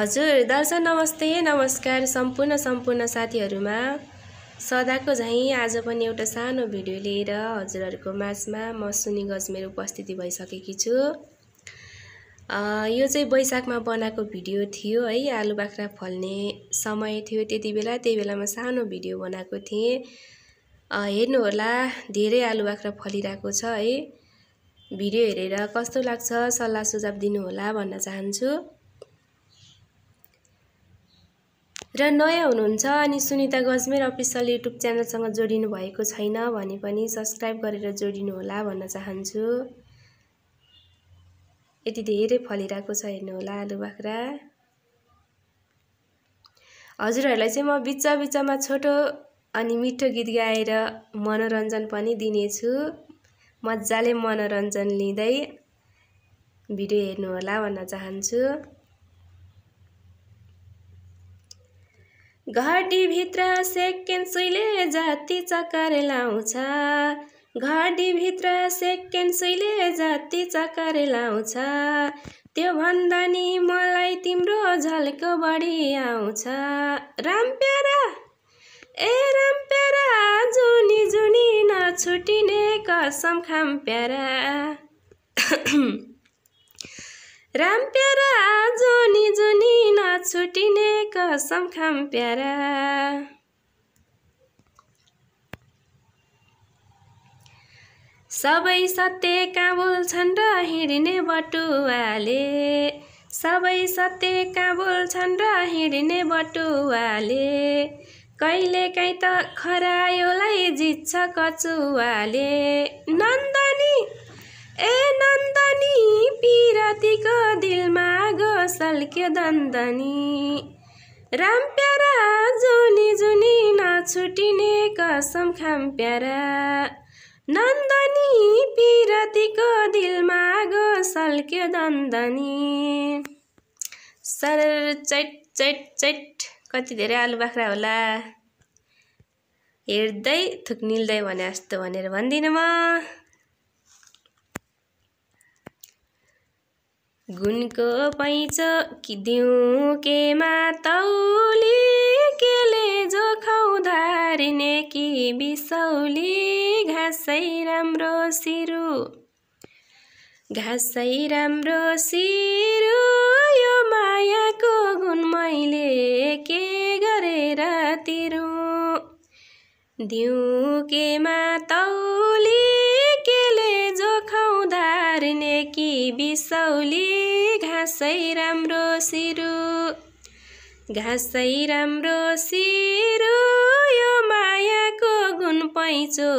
हजुर दर्शन नमस्ते नमस्कार सम्पूर्ण सम्पूर्ण साथीहरूमा सदाको झैँ आज पनि एउटा सानो भिडियो लिएर हजुरहरूको माझमा म सुनि गजमेर उपस्थिति भइसकेकी छु यो चाहिँ वैशाखमा बनाएको भिडियो थियो है आलु बाख्रा फल्ने समय थियो त्यति बेला त्यही बेलामा सानो भिडियो बनाएको थिएँ हेर्नुहोला धेरै आलु बाख्रा फलिरहेको छ है भिडियो हेरेर कस्तो लाग्छ सल्लाह सुझाव दिनुहोला भन्न चाहन्छु र नयाँ हुनुहुन्छ अनि सुनिता गजमेर अफिसियल युट्युब च्यानलसँग जोडिनु भएको छैन भने पनि सब्सक्राइब गरेर जोडिनु होला भन्न चाहन्छु यति धेरै फलिरहेको छ हेर्नुहोला आलु बाख्रा हजुरहरूलाई चाहिँ म बिच बिचमा छोटो अनि मिठो गीत गाएर मनोरञ्जन पनि दिनेछु मजाले मनोरञ्जन लिँदै भिडियो हेर्नुहोला भन्न चाहन्छु भित्र सेकेन्ड सुइले जति चक्कर लाउँछ भित्र सेकेन्ड सुइले जति चक्कर लाउँछ भन्दा नि मलाई तिम्रो झल्को बढी आउँछ राम प्यारा ए राम प्यारा जुनी जुनी नछुटिने कसम खाम प्यारा राम प्यारा जोनी जोनी नछुटिने कसम खाम प्यारा सबै सत्य कहाँ बोल्छन् र हिँड्ने बटुवाले सबै सत्य कहाँ बोल्छन् र हिँड्ने बटुवाले कहिले त खरायोलाई जित्छ कचुवाले नन्दनी ए नन्दनी पिरतीको सल्के दन्दनी राम प्यारा जुनी जुनी नछुटिने कसम खाम प्यारा नन्दनी पिरतीको दिलमा गो सल्के दन्दनी सर चट चट चट कति धेरै आलु बाख्रा होला हेर्दै थुक्निल्दै भने जस्तो भनेर भन्दिनँ म गुनको पैँचो दिउँ के तौली केले जो खाउँधारिने कि बिसौली घाँसै राम्रो सिरु घाँसै राम्रो सिरु यो मायाको गुण मैले के गरेर तिरु दिउँ के तौली कि बिसौली घाँसै राम्रो सिरु घाँसै राम्रो सिरु यो मायाको गुण पैँचो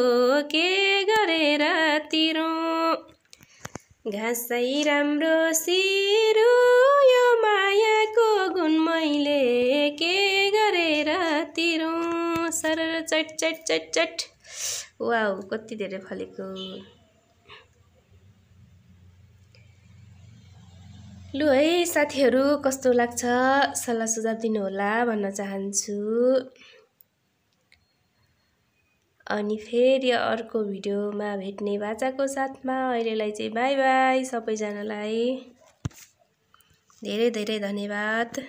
के गरेर तिरौँ घाँसै राम्रो सिरु यो मायाको गुण मैले के गरेर तिरौँ सर चट चट चट चट वाउ कति धेरै फलेको लु है साथीहरू कस्तो लाग्छ सल्लाह सुझाव दिनुहोला भन्न चाहन्छु अनि फेरि अर्को भिडियोमा भेट्ने बाचाको साथमा अहिलेलाई चाहिँ बाई बाई सबैजनालाई धेरै धेरै धन्यवाद